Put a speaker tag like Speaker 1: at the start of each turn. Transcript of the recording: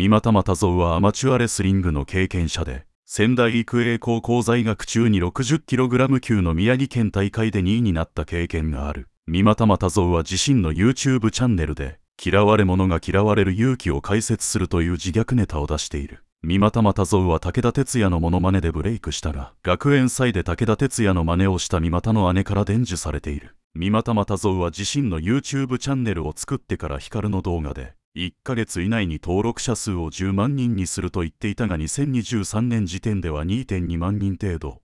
Speaker 1: 三股又蔵はアマチュアレスリングの経験者で仙台育英高校在学中に 60kg 級の宮城県大会で2位になった経験がある三股又蔵は自身の YouTube チャンネルで嫌われ者が嫌われる勇気を解説するという自虐ネタを出している三股又蔵は武田鉄矢のモノマネでブレイクしたが学園祭で武田鉄矢の真似をした三股の姉から伝授されている三股又蔵は自身の YouTube チャンネルを作ってから光の動画で1ヶ月以内に登録者数を10万人にすると言っていたが2023年時点では2.2万人程度